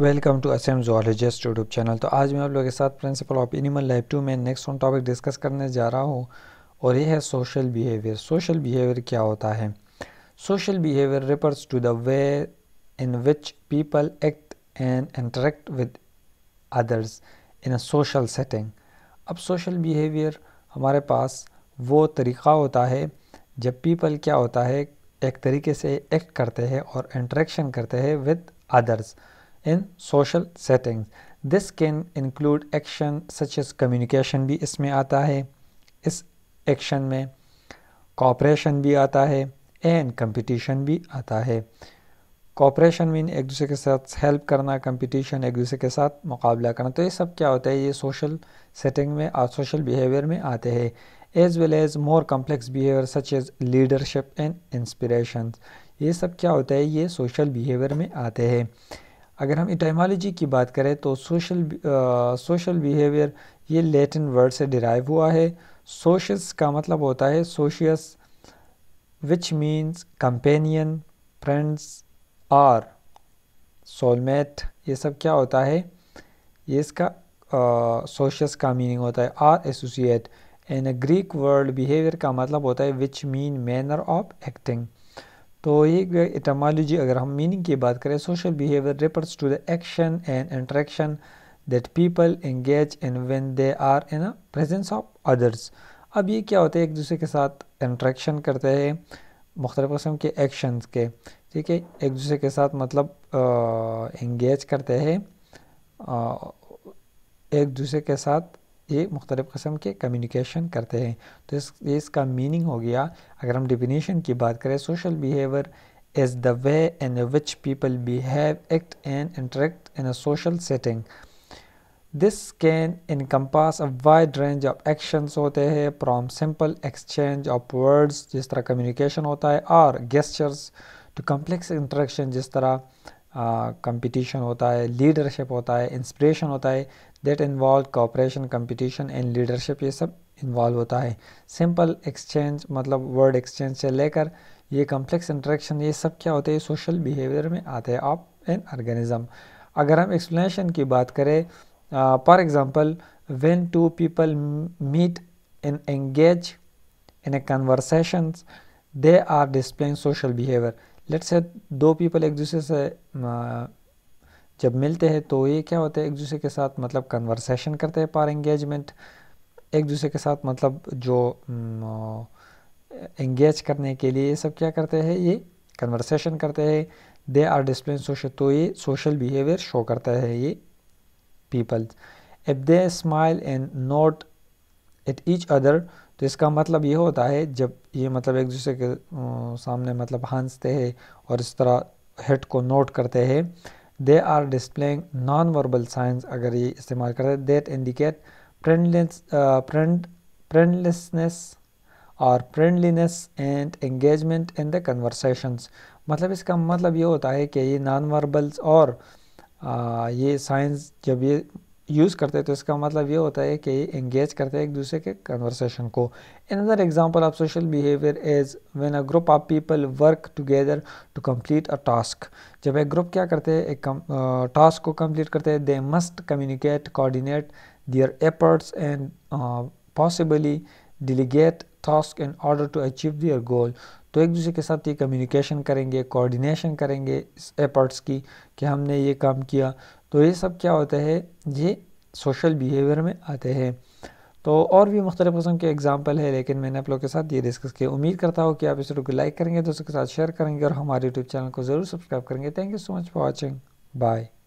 welcome to Assam zoologist YouTube channel तो आज मैं आप लोगों के साथ principle of animal life two में नेक्स्ट ऑन टॉपिक डिस्कस करने जा रहा हूँ और ये है सोशल बिहेवियर सोशल बिहेवियर क्या होता है social behaviour refers to the way in which people act and interact with others in a social setting अब सोशल बिहेवियर हमारे पास वो तरीक़ा होता है जब पीपल क्या होता है एक तरीके से एक्ट करते हैं और इंटरेक्शन करते हैं with others in social setting this can include action such as communication भी इसमें आता है इस एक्शन में कॉपरेशन भी आता है and competition भी आता है कॉपरेशन मीन एक दूसरे के साथ हेल्प करना कंपटीशन एक दूसरे के साथ मुकाबला करना तो ये सब क्या होता है ये सोशल सेटिंग में और सोशल बिहेवियर में आते हैं as well as more complex behaviour such as leadership and inspiration ये सब क्या होता है ये सोशल बिहेवियर में आते हैं अगर हम इटाइमोलॉजी की बात करें तो सोशल सोशल बिहेवियर ये लेटिन वर्ड से डिराइव हुआ है सोशस का मतलब होता है सोशियस which means companion friends or soulmate ये सब क्या होता है ये इसका सोशस uh, का मीनिंग होता है or associate and Greek word behaviour का मतलब होता है which mean manner of acting तो ये एटामोलॉजी अगर हम मीनिंग की बात करें social behaviour refers to the action and interaction that people engage in when they are in presence of others अब ये क्या होता है एक दूसरे के साथ इंट्रैक्शन करते हैं मुख्तलिफ़ कस्म के एक्शन के ठीक है एक दूसरे के साथ मतलब इंगेज करते हैं एक दूसरे के साथ ये मुख्तलिफ़ कस्म के कम्युनिकेशन करते हैं तो इस इसका मीनिंग हो गया अगर हम डिफिनीशन की बात करें social behaviour is the way in which people behave act and interact in a social setting this can encompass a wide range of actions होते हैं from simple exchange of words जिस तरह कम्युनिकेशन होता है और गेस्चर्स टू कम्प्लेक्स इंटरेक्शन जिस तरह competition होता है लीडरशिप होता है इंस्पिरेशन होता है that involve cooperation competition and leadership ये सब इन्वॉल्व होता है सिंपल एक्सचेंज मतलब वर्ड एक्सचेंज से लेकर ये कम्प्लेक्स इंट्रैक्शन ये सब क्या होते हैं सोशल बिहेवियर में आते हैं ऑफ एन ऑर्गेनिज्म अगर हम एक्सप्लेनेशन की बात करें for example when two people meet in engage in a conversation they are displaying social behaviour let's say दो पीपल एक दूसरे से जब मिलते हैं तो ये क्या होता है एक दूसरे के साथ मतलब कन्वर्सेशन करते हैं पार एंगेजमेंट एक दूसरे के साथ मतलब जो एंगेज करने के लिए ये सब क्या करते हैं ये कन्वर्सेशन करते हैं दे आर डिस्प्लेन सोशल तो ये सोशल बिहेवियर शो करता है ये people if they smile and nod at each other तो इसका मतलब ये होता है जब ये मतलब एक दूसरे के सामने मतलब हंसते हैं और इस तरह हेड को नोट करते हैं they are displaying non verbal signs अगर ये इस्तेमाल करते देट इंडिकेट फ्रेंडलेस फ्रेंडलेसनेस और friendliness and engagement in the conversations मतलब इसका मतलब ये होता है कि ये नॉन वर्बल्स और आ, ये साइंस जब ये यूज़ करते हैं तो इसका मतलब ये होता है कि इंगेज करते हैं एक दूसरे के कन्वर्सेशन को other example of social behaviour is when a group of people work together to complete a task जब एक ग्रुप क्या करते हैं एक टास्क को कंप्लीट करते हैं they must communicate coordinate their efforts and possibly delegate task in order to achieve their goal तो एक दूसरे के साथ ये कम्युनिकेशन करेंगे कोऑर्डिनेशन करेंगे इस एपर्ट्स की कि हमने ये काम किया तो ये सब क्या होता है ये सोशल बिहेवियर में आते हैं तो और भी मुख्तलिफ़ कस्म के एग्जाम्पल है लेकिन मैंने आप लोगों के साथ ये डिस्कस किया उम्मीद करता हूँ कि आप इस वीडियो को लाइक करेंगे दोस्तों के साथ शेयर करेंगे और हमारे यूट्यूब चैनल को ज़रूर सब्सक्राइब करेंगे thank you so much for watching bye